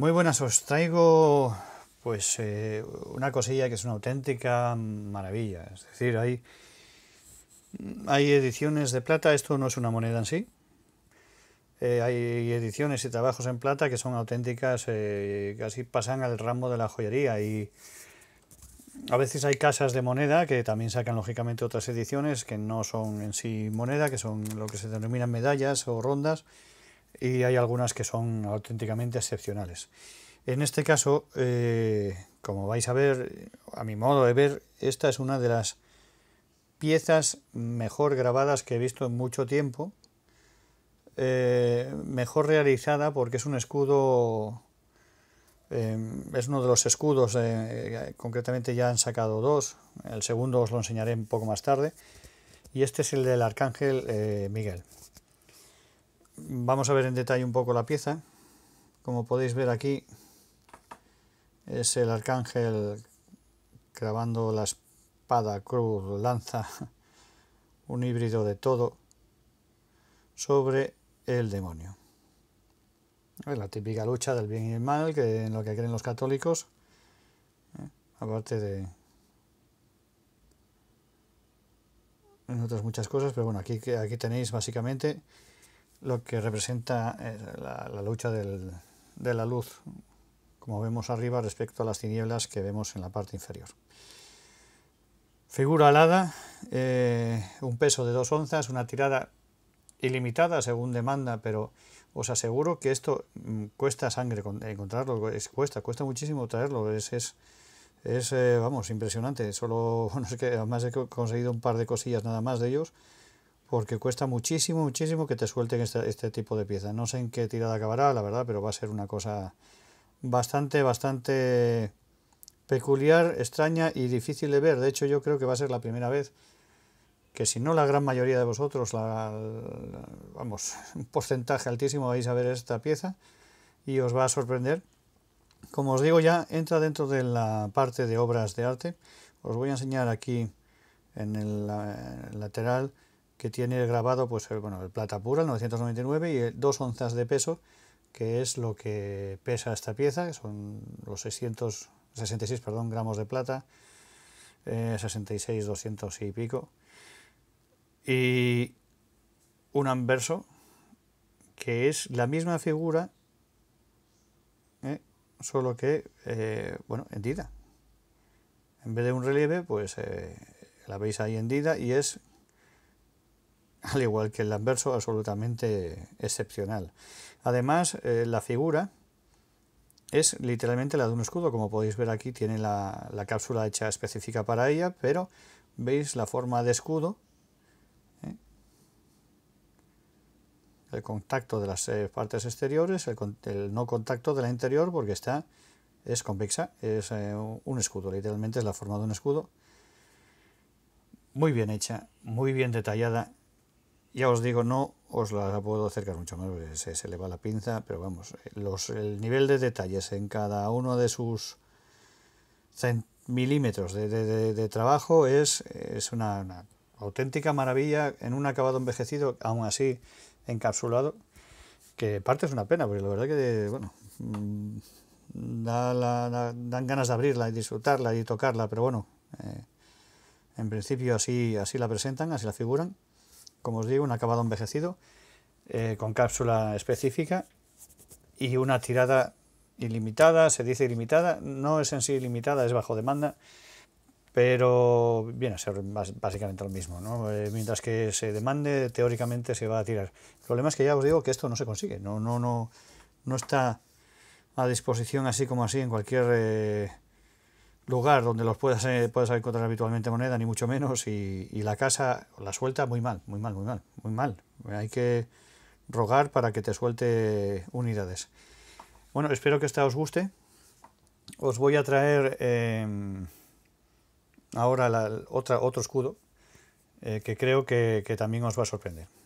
Muy buenas, os traigo pues eh, una cosilla que es una auténtica maravilla. Es decir, hay, hay ediciones de plata, esto no es una moneda en sí. Eh, hay ediciones y trabajos en plata que son auténticas, que eh, casi pasan al ramo de la joyería. Y a veces hay casas de moneda que también sacan lógicamente otras ediciones que no son en sí moneda, que son lo que se denominan medallas o rondas y hay algunas que son auténticamente excepcionales. En este caso, eh, como vais a ver, a mi modo de ver, esta es una de las piezas mejor grabadas que he visto en mucho tiempo, eh, mejor realizada porque es un escudo, eh, es uno de los escudos, concretamente ya han sacado dos, el segundo os lo enseñaré un poco más tarde, y este es el del Arcángel Miguel vamos a ver en detalle un poco la pieza. Como podéis ver aquí es el arcángel grabando la espada, cruz, lanza, un híbrido de todo sobre el demonio. Es la típica lucha del bien y el mal, que en lo que creen los católicos, ¿eh? aparte de en otras muchas cosas, pero bueno, aquí, aquí tenéis básicamente lo que representa eh, la, lucha de la luz, como vemos arriba, respecto a las tinieblas que vemos en la parte inferior. Figura alada, eh, un peso de 2 onzas, una tirada ilimitada según demanda, pero os aseguro que esto mm, cuesta sangre encontrarlo, es, cuesta, cuesta muchísimo traerlo, es, es, eh, vamos, impresionante, solo, que además he conseguido un par de cosillas nada más de ellos, porque cuesta muchísimo, muchísimo que te suelten este, este tipo de pieza. No sé en qué tirada acabará, la verdad, pero va a ser una cosa bastante, bastante peculiar, extraña y difícil de ver. De hecho, yo creo que va a ser la primera vez que si no la gran mayoría de vosotros, vamos, un porcentaje altísimo vais a ver esta pieza y os va a sorprender. Como os digo ya, entra dentro de la parte de obras de arte. Os voy a enseñar aquí en el lateral que tiene grabado, pues el, bueno, el plata pura, el 999, y el, dos onzas de peso, que es lo que pesa esta pieza, que son los 666 perdón, gramos de plata, 66, eh, 200 y pico, y un anverso, que es la misma figura, eh, solo que, eh, bueno, hendida. En vez de un relieve, pues la veis ahí hendida y es al igual que el anverso, absolutamente excepcional. Además, eh, la figura es literalmente la de un escudo, como podéis ver aquí tiene la, cápsula hecha específica para ella, pero veis la forma de escudo, ¿eh? el contacto de las eh, partes exteriores, el, el, no contacto de la interior, porque está es convexa, es un escudo, literalmente es la forma de un escudo. Muy bien hecha, muy bien detallada, ya os digo, no os la puedo acercar mucho más, se, se le va la pinza, pero vamos, los, el nivel de detalles en cada uno de sus milímetros de, de, trabajo es, es una, auténtica maravilla en un acabado envejecido, aún así encapsulado, que parte es una pena, porque la verdad que, bueno, mm, dan ganas de abrirla y disfrutarla y tocarla, pero bueno, eh, en principio así, así la presentan, así la figuran como os digo, un acabado envejecido eh, con cápsula específica y una tirada ilimitada, se dice ilimitada, no es en sí ilimitada, es bajo demanda, pero viene a ser básicamente lo mismo, eh, mientras que se demande, teóricamente se va a tirar. El problema es que ya os digo que esto no se consigue, no, no, no, no está a disposición así como así en cualquier... Eh, lugar donde los puedas, eh, encontrar habitualmente moneda, ni mucho menos, y, la casa la suelta muy mal, muy mal, muy mal, muy mal. Hay que rogar para que te suelte unidades. Bueno, espero que esta os guste. Os voy a traer em, ahora la, otra, otro escudo eh, que creo que también os va a sorprender.